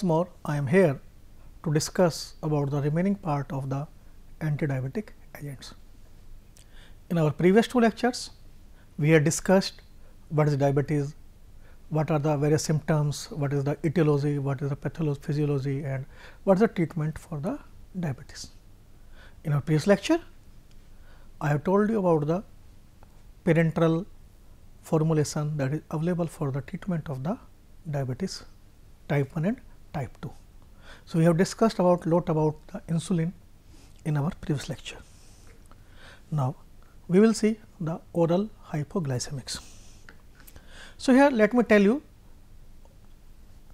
once more I am here to discuss about the remaining part of the antidiabetic agents. In our previous two lectures, we had discussed what is diabetes, what are the various symptoms, what is the etiology, what is the pathophysiology and what is the treatment for the diabetes. In our previous lecture, I have told you about the parenteral formulation that is available for the treatment of the diabetes type 1 and type 2. So, we have discussed about lot about the insulin in our previous lecture. Now, we will see the oral hypoglycemics. So, here let me tell you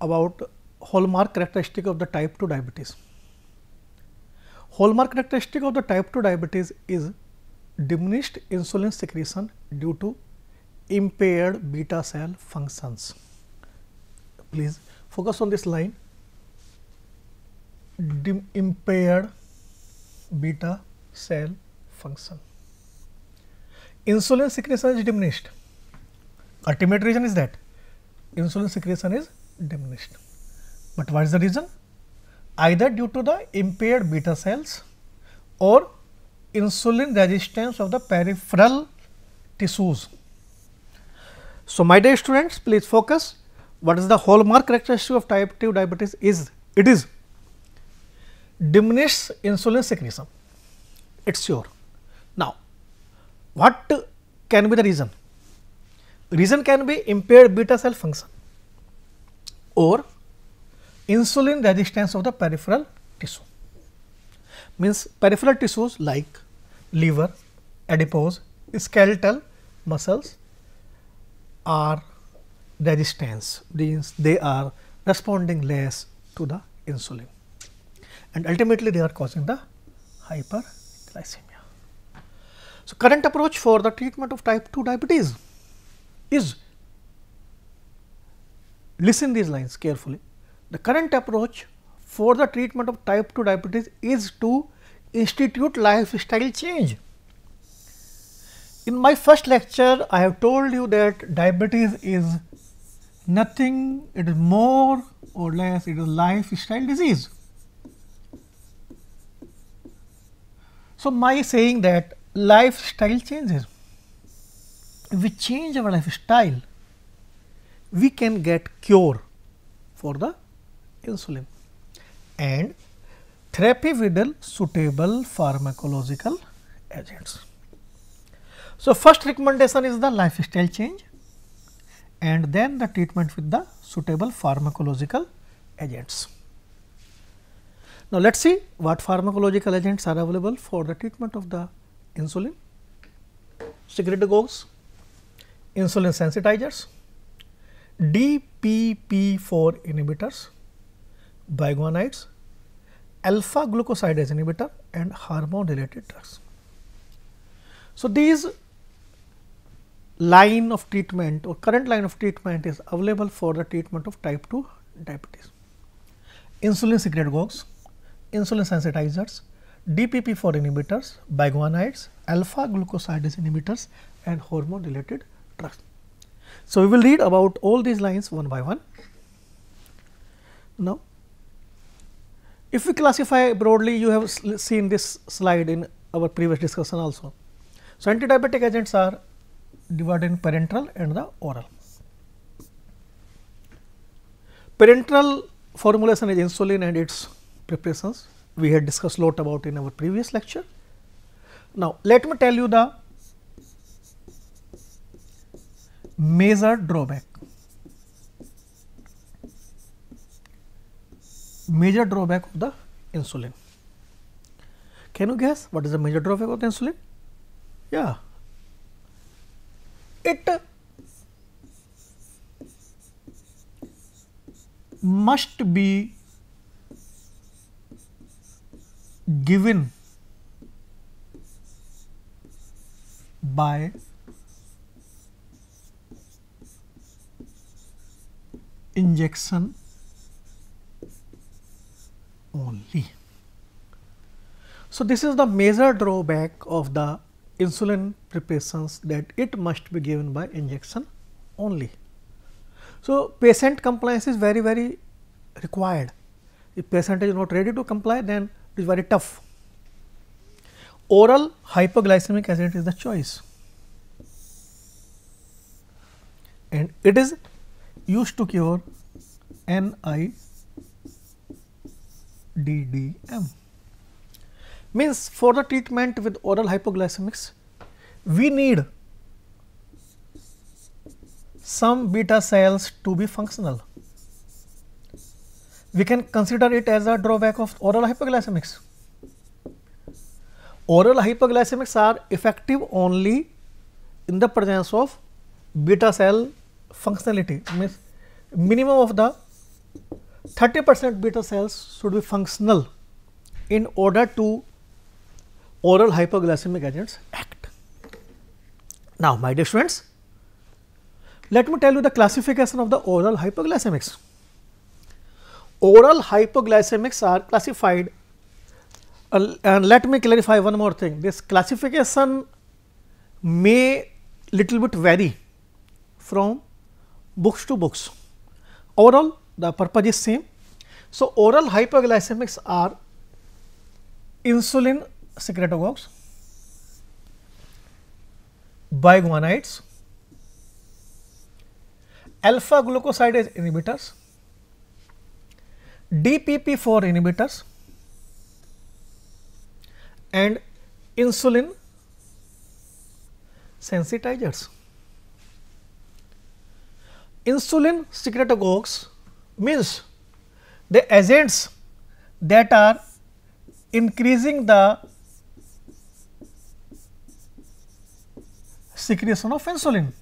about hallmark characteristic of the type 2 diabetes. Hallmark characteristic of the type 2 diabetes is diminished insulin secretion due to impaired beta cell functions. Please focus on this line impaired beta cell function. Insulin secretion is diminished. Ultimate reason is that insulin secretion is diminished. But what is the reason? Either due to the impaired beta cells or insulin resistance of the peripheral tissues. So, my dear students, please focus. What is the hallmark characteristic of type 2 diabetes is? It is diminishes insulin secretion it's sure now what can be the reason reason can be impaired beta cell function or insulin resistance of the peripheral tissue means peripheral tissues like liver adipose skeletal muscles are resistance means they are responding less to the insulin and ultimately they are causing the hyperglycemia. So, current approach for the treatment of type 2 diabetes is listen these lines carefully. The current approach for the treatment of type 2 diabetes is to institute lifestyle change. In my first lecture, I have told you that diabetes is nothing, it is more or less, it is lifestyle disease. So, my saying that lifestyle changes, If we change our lifestyle, we can get cure for the insulin and therapy with suitable pharmacological agents. So, first recommendation is the lifestyle change and then the treatment with the suitable pharmacological agents. Now, let us see what pharmacological agents are available for the treatment of the insulin, secretagogues, insulin sensitizers, DPP4 inhibitors, biguanides, alpha glucosidase inhibitor and hormone related drugs. So, these line of treatment or current line of treatment is available for the treatment of type 2 diabetes. Insulin secretagogues insulin sensitizers, DPP-4 inhibitors, biguanides, alpha-glucosidase inhibitors and hormone related drugs. So, we will read about all these lines one by one. Now, if we classify broadly, you have seen this slide in our previous discussion also. So, antidiabetic agents are divided in parenteral and the oral. Parenteral formulation is insulin and its preparations we had discussed a lot about in our previous lecture. Now, let me tell you the major drawback. Major drawback of the insulin. Can you guess what is the major drawback of the insulin? Yeah, it must be given by injection only. So, this is the major drawback of the insulin preparations that it must be given by injection only. So, patient compliance is very very required. If patient is not ready to comply then it is very tough. Oral hypoglycemic acid is the choice and it is used to cure NIDDM. Means for the treatment with oral hypoglycemics, we need some beta cells to be functional we can consider it as a drawback of oral hypoglycemics. Oral hypoglycemics are effective only in the presence of beta cell functionality means minimum of the 30 percent beta cells should be functional in order to oral hypoglycemic agents act. Now, my dear students, let me tell you the classification of the oral hypoglycemics oral hypoglycemics are classified uh, and let me clarify one more thing this classification may little bit vary from books to books oral the purpose is same so oral hypoglycemics are insulin secretagogues biguanides alpha glucosidase inhibitors DPP4 inhibitors and insulin sensitizers. Insulin secretagogues means the agents that are increasing the secretion of insulin.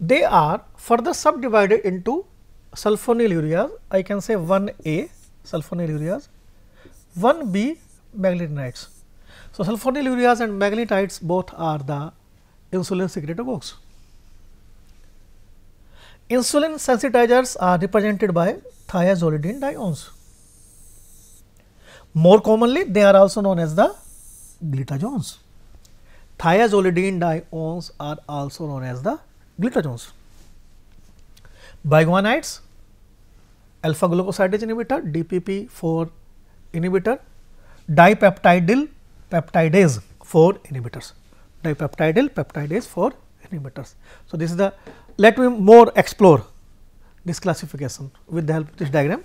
They are further subdivided into sulfonylureas, I can say 1A sulfonylureas, 1B magnetinides. So, sulfonylureas and magnetites both are the insulin secretagogues. Insulin sensitizers are represented by thiazolidine diones. More commonly, they are also known as the glitazones. Thiazolidine diones are also known as the glitazones. Biguanides, alpha glucosidase inhibitor, DPP4 inhibitor, dipeptidyl peptidase 4 inhibitors, dipeptidyl peptidase 4 inhibitors. So, this is the let me more explore this classification with the help of this diagram.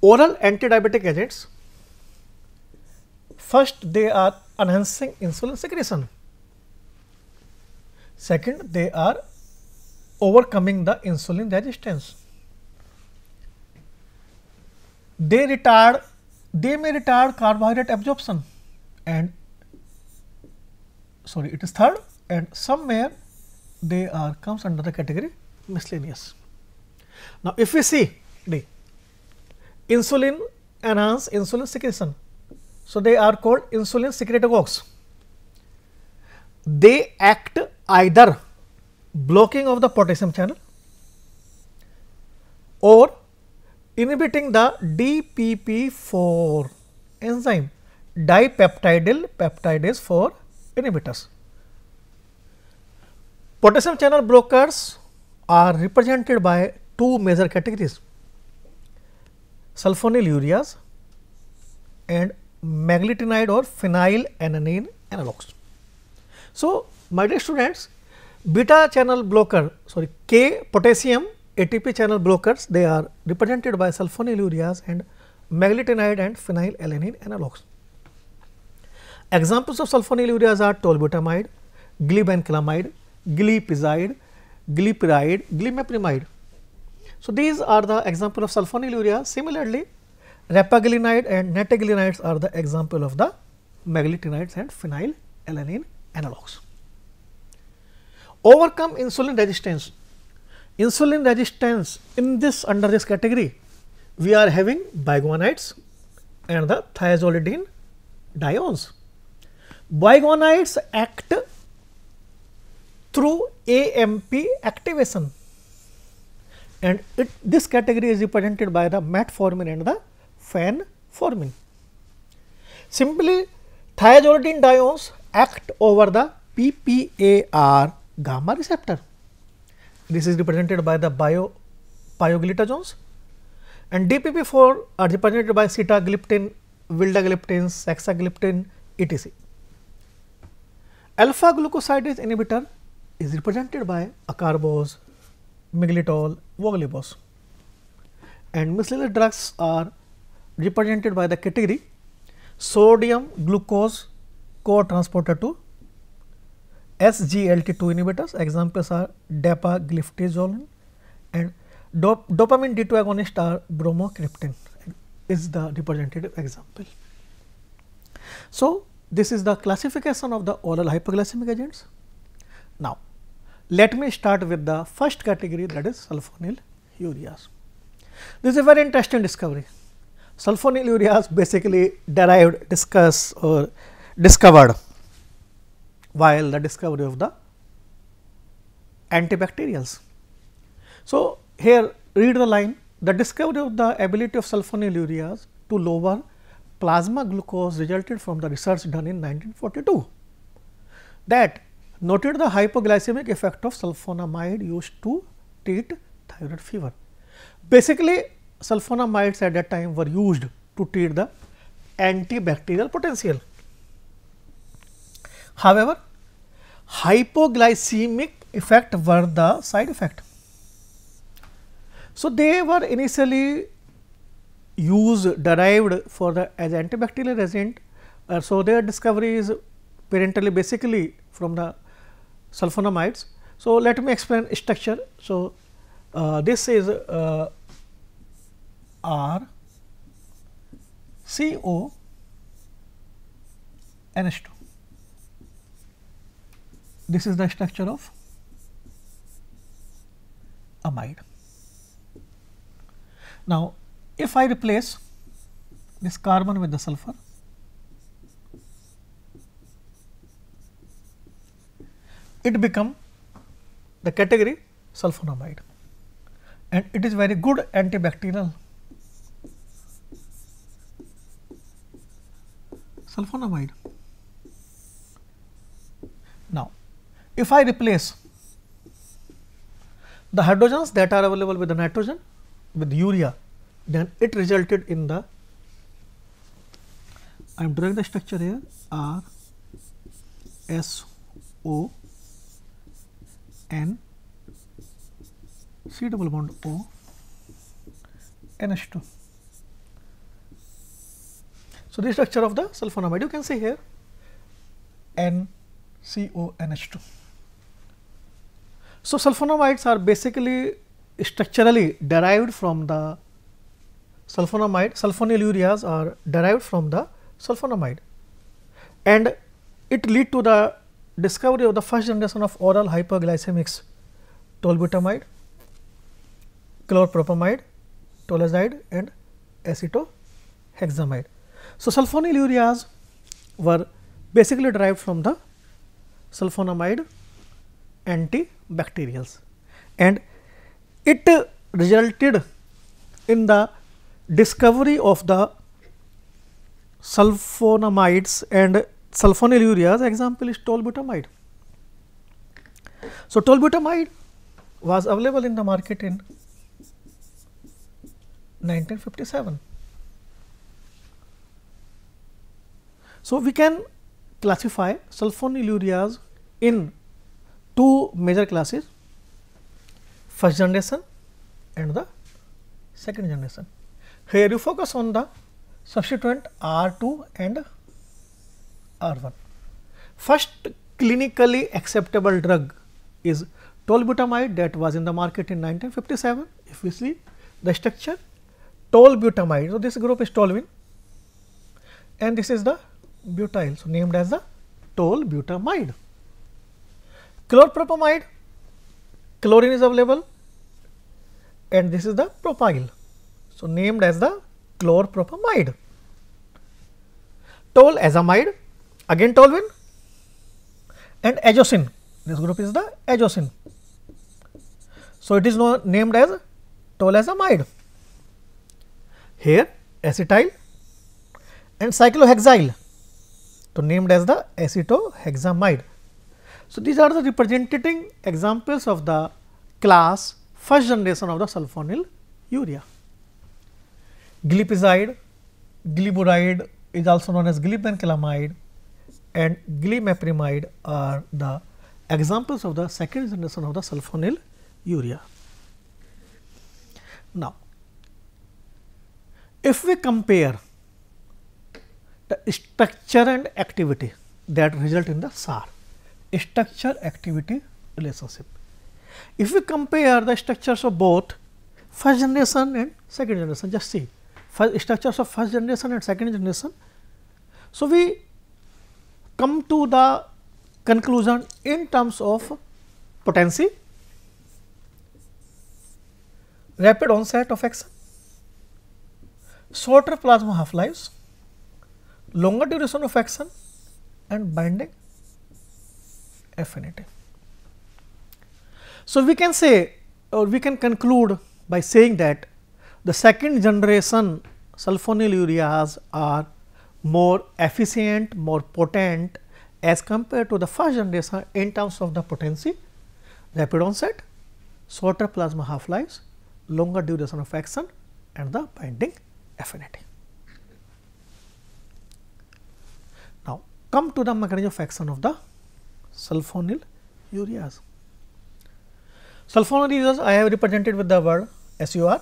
Oral antidiabetic agents first they are enhancing insulin secretion, second they are overcoming the insulin resistance. They retard, they may retard carbohydrate absorption and sorry it is third and somewhere they are comes under the category miscellaneous. Now, if we see the insulin enhance insulin secretion. So, they are called insulin secretagogues. They act either blocking of the potassium channel or inhibiting the DPP4 enzyme dipeptidyl peptidase 4 inhibitors. Potassium channel blockers are represented by two major categories ureas and magnetinide or phenyl ananine analogs. So, my dear students beta channel blocker sorry K potassium ATP channel blockers they are represented by sulfonylureas and megalitenide and phenylalanine analogs. Examples of sulfonylureas are tolbutamide, glibenclamide, glipizide, glipiride, glimeprimide. So, these are the example of sulfonylureas. Similarly, repaglinide and nataglinides are the example of the megalitinides and phenylalanine analogs overcome insulin resistance. Insulin resistance in this under this category, we are having biguanides and the thiazolidine diones. Biguanides act through AMP activation and it, this category is represented by the metformin and the fanformin. Simply thiazolidine diones act over the PPAR gamma receptor. This is represented by the bio pyoglitazones and DPP4 are represented by sitagliptin, vildagliptin, saxagliptin, etc. Alpha glucosidase inhibitor is represented by acarbose, miglitol, voglibose and miscellaneous drugs are represented by the category sodium glucose co-transporter 2 SGLT2 inhibitors. Examples are dapagliflozin and dop dopamine D2 agonist are bromocryptin is the representative example. So, this is the classification of the oral hypoglycemic agents. Now, let me start with the first category that is sulfonylureas. This is a very interesting discovery. Sulfonylureas basically derived, discussed or discovered while the discovery of the antibacterials. So, here read the line the discovery of the ability of sulfonylureas to lower plasma glucose resulted from the research done in 1942 that noted the hypoglycemic effect of sulfonamide used to treat thyroid fever. Basically sulfonamides at that time were used to treat the antibacterial potential. However, hypoglycemic effect were the side effect. So, they were initially used derived for the as antibacterial agent. Uh, so, their discovery is parentally basically from the sulfonamides. So, let me explain structure. So, uh, this is uh, R CO NH2. This is the structure of amide. Now, if I replace this carbon with the sulfur, it become the category sulfonamide and it is very good antibacterial. Sulfonamide. Now, if I replace the hydrogens that are available with the nitrogen with urea, then it resulted in the I am drawing the structure here R S O N C double bond O NH2. So, this structure of the sulfonamide you can see here N, C O NH2. So, sulfonamides are basically structurally derived from the sulfonamide, sulfonylureas are derived from the sulfonamide and it lead to the discovery of the first generation of oral hyperglycemics tolbutamide, chlorpropamide, tolazide and acetohexamide. So, sulfonylureas were basically derived from the sulfonamide anti bacterials and it resulted in the discovery of the sulfonamides and sulfonylureas example is tolbutamide. So, tolbutamide was available in the market in 1957. So, we can classify sulfonylureas in two major classes first generation and the second generation. Here you focus on the substituent R2 and R1. First clinically acceptable drug is tolbutamide that was in the market in 1957. If we see the structure tolbutamide. So, this group is toluene and this is the butyl. So, named as the tolbutamide. Chlorpropamide, chlorine is available and this is the propyl. So, named as the chlorpropamide. Tolazamide, again toluene and azosin. This group is the azosin. So, it is known, named as tolazamide. Here acetyl and cyclohexyl. So, named as the acetohexamide. So, these are the representing examples of the class first generation of the sulfonyl urea. Glipizide, gliburide is also known as glibencalamide and glimeprimide are the examples of the second generation of the sulfonyl urea. Now, if we compare the structure and activity that result in the SAR, structure activity relationship. If we compare the structures of both first generation and second generation, just see first structures of first generation and second generation. So, we come to the conclusion in terms of potency, rapid onset of action, shorter plasma half lives, longer duration of action and binding affinity. So, we can say or we can conclude by saying that the second generation sulfonylureas are more efficient, more potent as compared to the first generation in terms of the potency, rapid onset, shorter plasma half lives, longer duration of action and the binding affinity. Now, come to the mechanism of action of the sulfonyl ureas. Sulfonyl ureas I have represented with the word SUR.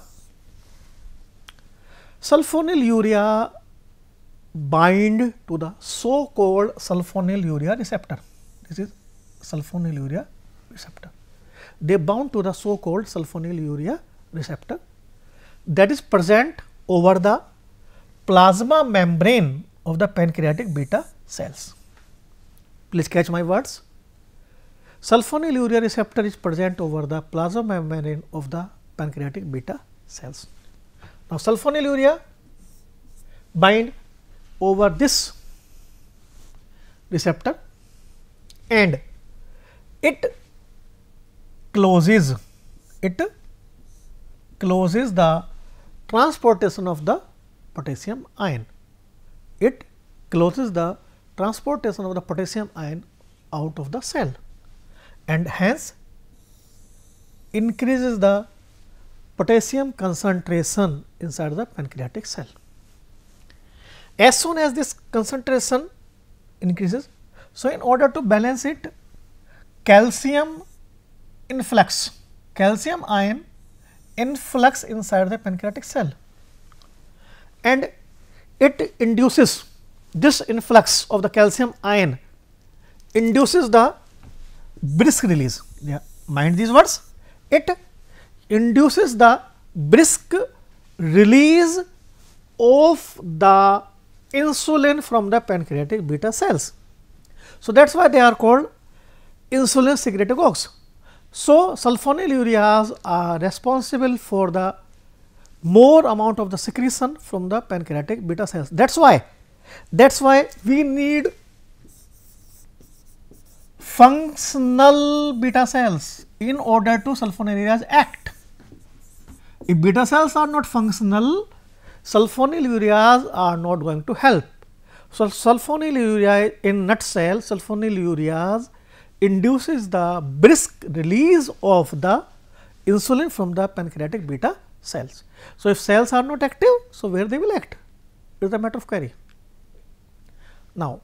Sulfonyl urea bind to the so called sulfonyl urea receptor. This is sulfonyl urea receptor. They bound to the so called sulfonyl urea receptor that is present over the plasma membrane of the pancreatic beta cells. Please catch my words. Sulfonylurea receptor is present over the plasma membrane of the pancreatic beta cells. Now, sulfonylurea bind over this receptor and it closes it closes the transportation of the potassium ion. It closes the transportation of the potassium ion out of the cell and hence increases the potassium concentration inside the pancreatic cell. As soon as this concentration increases, so in order to balance it, calcium influx, calcium ion influx inside the pancreatic cell and it induces this influx of the calcium ion induces the brisk release. Yeah, mind these words. It induces the brisk release of the insulin from the pancreatic beta cells. So, that is why they are called insulin secretagogues. So, sulfonylureas are responsible for the more amount of the secretion from the pancreatic beta cells. That is why, that is why we need functional beta cells in order to sulfonylureas act. If beta cells are not functional, sulfonylureas are not going to help. So, sulfonylurea in nut cell, sulfonylureas induces the brisk release of the insulin from the pancreatic beta cells. So, if cells are not active, so where they will act? It is a matter of query. Now,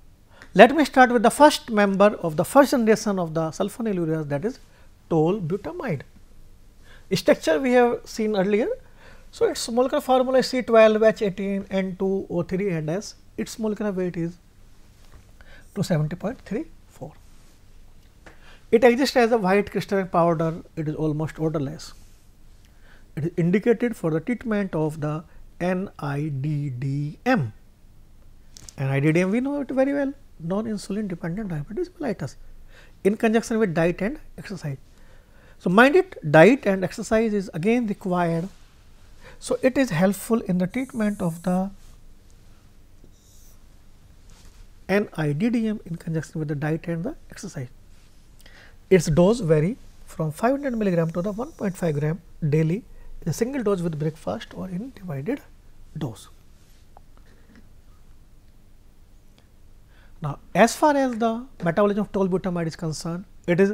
let me start with the first member of the first generation of the sulfonylureas that is tolbutamide. Structure we have seen earlier. So, its molecular formula is C12H18N2O3 and S, its molecular weight is 270.34. It exists as a white crystalline powder, it is almost odorless. It is indicated for the treatment of the NIDDM. NIDDM we know it very well non-insulin dependent diabetes mellitus in conjunction with diet and exercise. So, mind it diet and exercise is again required. So, it is helpful in the treatment of the NIDDM in conjunction with the diet and the exercise. Its dose vary from 500 milligram to the 1.5 gram daily a single dose with breakfast or in divided dose. Now, as far as the metabolism of tolbutamide is concerned, it is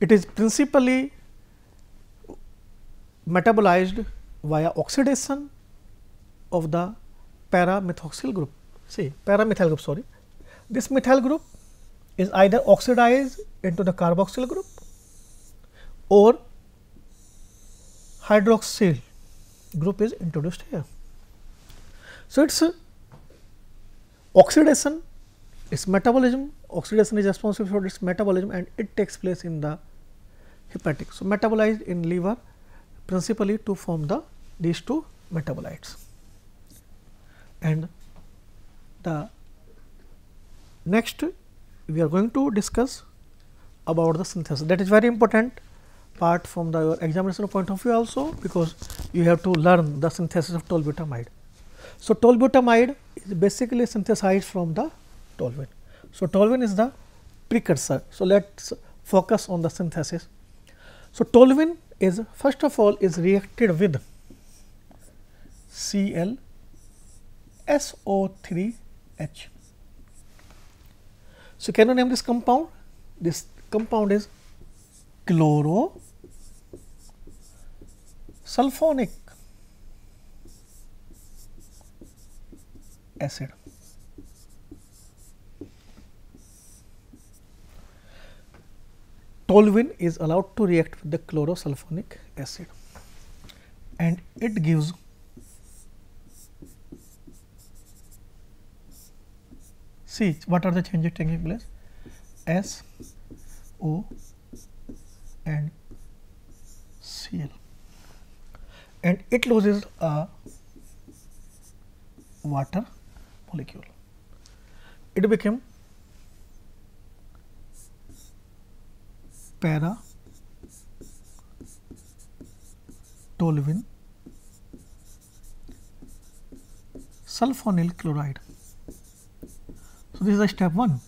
it is principally metabolized via oxidation of the paramethoxyl group. See, paramethyl group, sorry. This methyl group is either oxidized into the carboxyl group or hydroxyl group is introduced here. So, it is oxidation its metabolism oxidation is responsible for its metabolism and it takes place in the hepatic. So, metabolized in liver principally to form the these two metabolites and the next we are going to discuss about the synthesis that is very important part from the examination point of view also because you have to learn the synthesis of tolbutamide. So, tolbutamide is basically synthesized from the toluene. So, toluene is the precursor. So, let us focus on the synthesis. So, toluene is first of all is reacted with Cl SO3H. So, can you name this compound? This compound is chloro sulfonic acid. toluene is allowed to react with the chlorosulfonic acid and it gives see what are the changes taking place S O and Cl and it loses a water molecule. It became para toluene sulphonyl chloride so this is the step one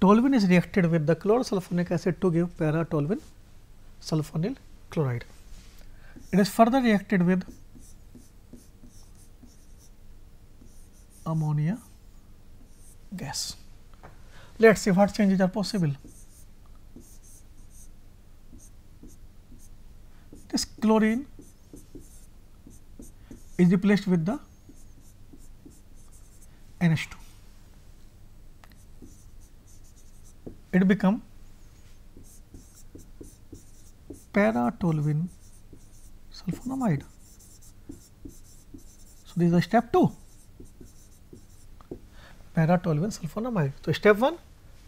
toluene is reacted with the chloro sulphonic acid to give para toluene sulphonyl chloride it is further reacted with ammonia gas let's see what changes are possible this chlorine is replaced with the NH2. It become paratoluene sulfonamide. So, this is step 2 Para paratoluene sulfonamide. So, step 1.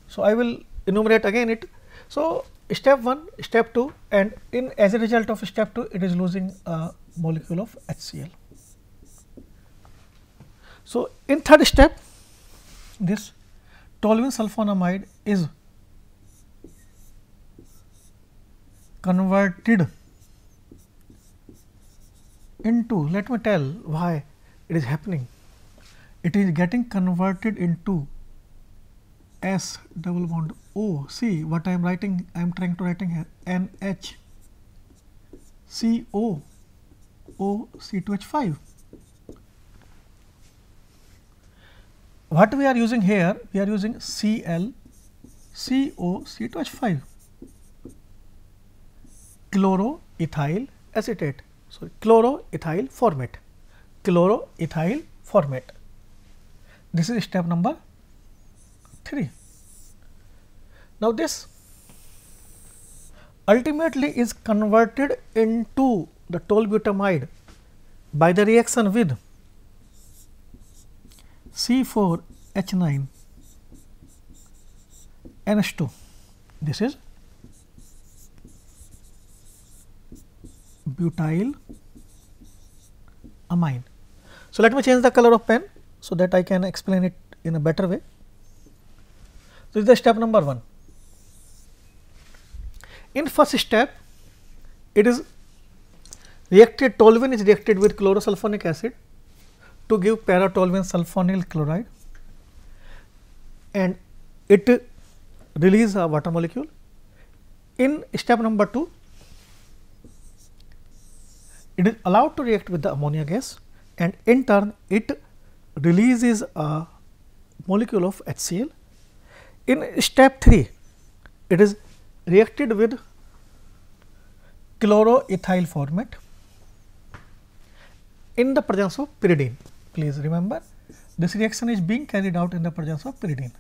So, I will enumerate again it. So, step 1, step 2 and in as a result of step 2 it is losing a molecule of HCl. So, in third step this toluene sulfonamide is converted into let me tell why it is happening it is getting converted into S double bond O. See what I am writing, I am trying to writing here NH CO O C2H5. What we are using here, we are using Cl CO C2H5 chloroethyl acetate. So, chloroethyl format, chloroethyl format. This is step number 3. Now, this ultimately is converted into the tolbutamide by the reaction with C4H9 NH2. This is butyl amine. So, let me change the color of pen, so that I can explain it in a better way. This is the step number 1. In first step, it is reacted toluene is reacted with chlorosulfonic acid to give paratoluene sulfonyl chloride and it release a water molecule. In step number 2, it is allowed to react with the ammonia gas and in turn it releases a molecule of HCl in step 3, it is reacted with chloroethyl format in the presence of pyridine. Please remember this reaction is being carried out in the presence of pyridine.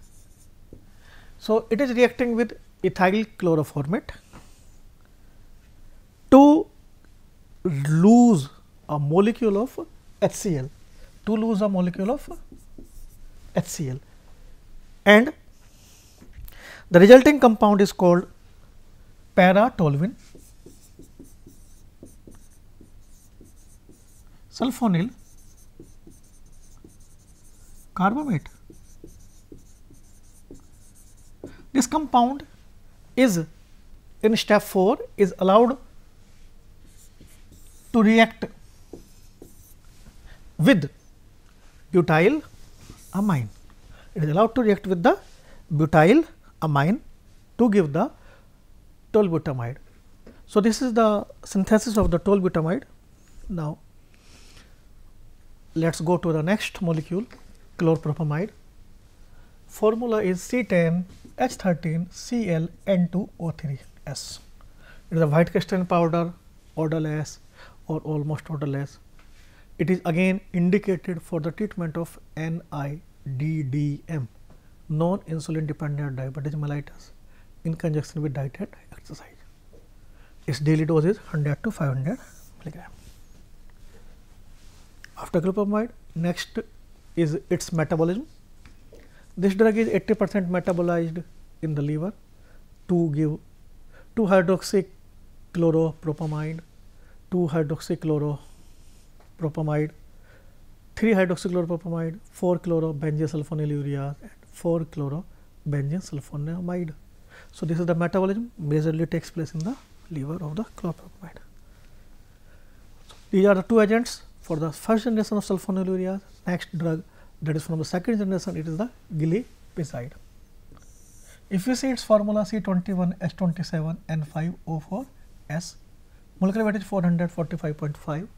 So, it is reacting with ethyl chloroformate to lose a molecule of HCl, to lose a molecule of HCl and the resulting compound is called para paratolvin sulfonyl carbamate. This compound is in step 4 is allowed to react with butyl amine. It is allowed to react with the butyl amine to give the tolbutamide. So, this is the synthesis of the tolbutamide. Now, let us go to the next molecule chlorpropamide. Formula is C10H13ClN2O3S. It is a white crystalline powder odorless or almost odorless. It is again indicated for the treatment of NIDDM non-insulin dependent diabetes mellitus in conjunction with diet and exercise. Its daily dose is 100 to 500 mg After glipizide, next is its metabolism. This drug is 80 metabolized in the liver to give 2 hydroxycloropropamide, 2 hydroxycloropropamide, 3 hydroxycloropropamide, 4 chlorobenzasulfonylureas and 4 benzene sulfonamide. So, this is the metabolism majorly takes place in the liver of the chlorpropamide. So, these are the two agents for the first generation of sulfonamide. Next drug that is from the second generation it is the glipizide. If you see its formula C21H27N5O4S, molecular weight is 445.5.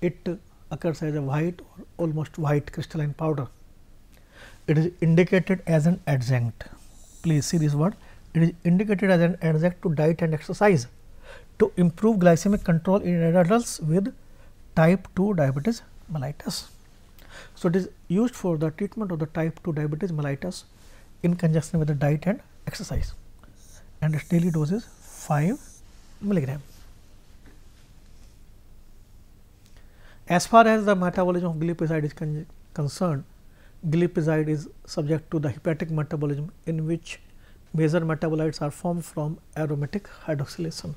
It occurs as a white or almost white crystalline powder it is indicated as an adjunct. Please see this word. It is indicated as an adjunct to diet and exercise to improve glycemic control in adults with type 2 diabetes mellitus. So, it is used for the treatment of the type 2 diabetes mellitus in conjunction with the diet and exercise and its daily dose is 5 milligram. As far as the metabolism of glipizide is con concerned, glipizide is subject to the hepatic metabolism in which major metabolites are formed from aromatic hydroxylation.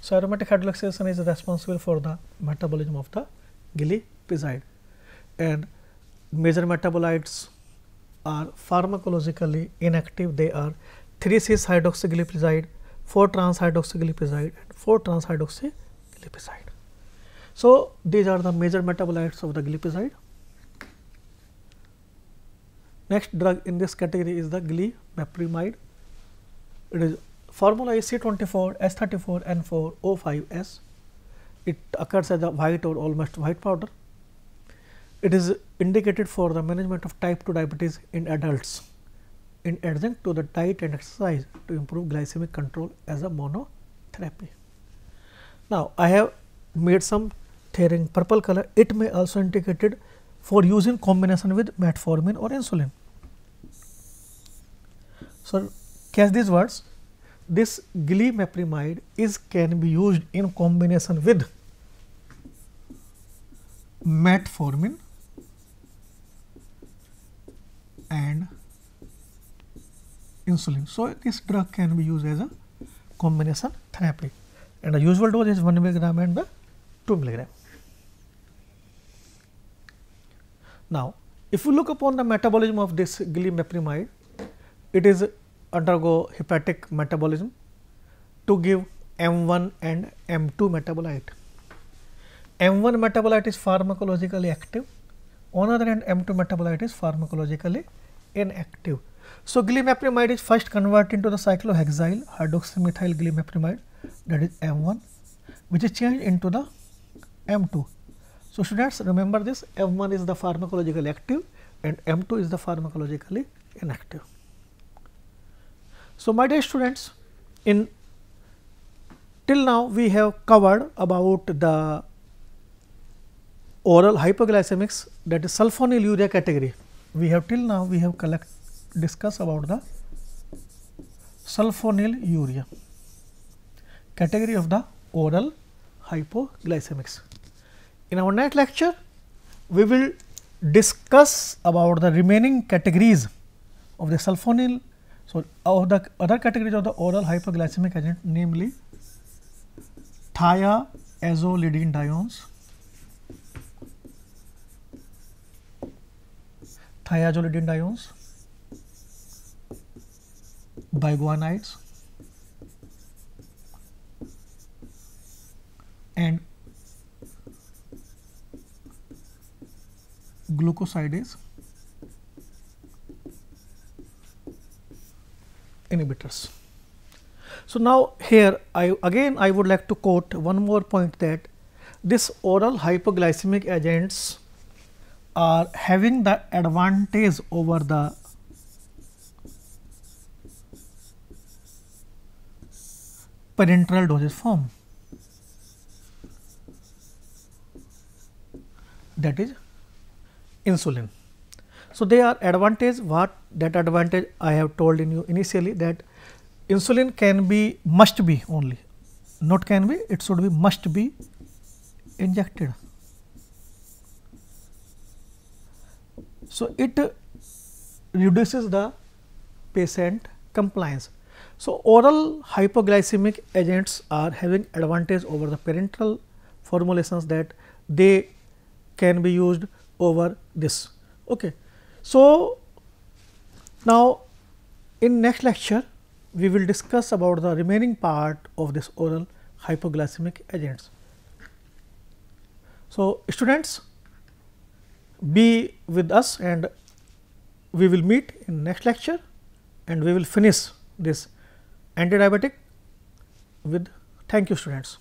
So, aromatic hydroxylation is responsible for the metabolism of the glipizide and major metabolites are pharmacologically inactive. They are 3 cis hydroxyglipizide, 4 trans hydroxyglipizide and 4 trans hydroxyglipizide. So, these are the major metabolites of the glipizide Next drug in this category is the glipeprimide. It is formula is C24, S34, N4, O5S. It occurs as a white or almost white powder. It is indicated for the management of type 2 diabetes in adults in adjunct to the diet and exercise to improve glycemic control as a monotherapy. Now, I have made some therein purple color. It may also indicated for use in combination with metformin or insulin. So, catch these words this glimeprimide is can be used in combination with metformin and insulin. So, this drug can be used as a combination therapy and the usual dose is 1 milligram and the 2 milligram. Now, if you look upon the metabolism of this glimeprimide, it is undergo hepatic metabolism to give M1 and M2 metabolite. M1 metabolite is pharmacologically active, on other hand M2 metabolite is pharmacologically inactive. So, glimepiride is first converted into the cyclohexyl hydroxymethyl glimepiride that is M1 which is changed into the M2. So, students remember this M1 is the pharmacologically active and M2 is the pharmacologically inactive. So, my dear students, in till now we have covered about the oral hypoglycemics that is sulfonylurea category. We have till now we have collect discuss about the sulfonylurea category of the oral hypoglycemics. In our next lecture, we will discuss about the remaining categories of the sulfonyl So of the other categories of the oral hypoglycemic agent namely thiazolidinediones, thiazolidinediones, biguanides and glucosidase inhibitors. So, now here I again I would like to quote one more point that this oral hypoglycemic agents are having the advantage over the parenteral dosage form that is insulin. So, they are advantage what that advantage I have told in you initially that insulin can be must be only not can be it should be must be injected. So, it reduces the patient compliance. So, oral hypoglycemic agents are having advantage over the parenteral formulations that they can be used over this. Okay. So, now in next lecture we will discuss about the remaining part of this oral hypoglycemic agents. So, students be with us and we will meet in next lecture and we will finish this antidiabetic with thank you students.